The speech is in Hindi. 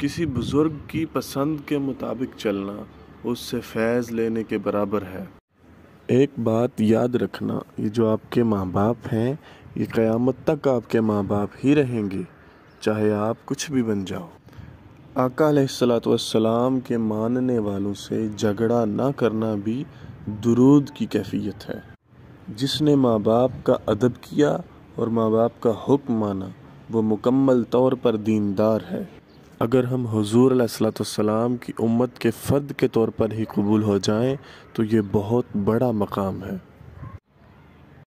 किसी बुज़ुर्ग की पसंद के मुताबिक चलना उससे फैज़ लेने के बराबर है एक बात याद रखना ये जो आपके माँ बाप हैं ये क़यामत तक आपके माँ बाप ही रहेंगे चाहे आप कुछ भी बन जाओ आका के मानने वालों से झगड़ा ना करना भी दुरूद की कैफियत है जिसने माँ बाप का अदब किया और माँ बाप का हुक्म माना वो मुकम्मल तौर पर दीनदार है अगर हम हजूर सलाम की उम्मत के फ़र्द के तौर पर ही कबूल हो जाएं तो ये बहुत बड़ा मकाम है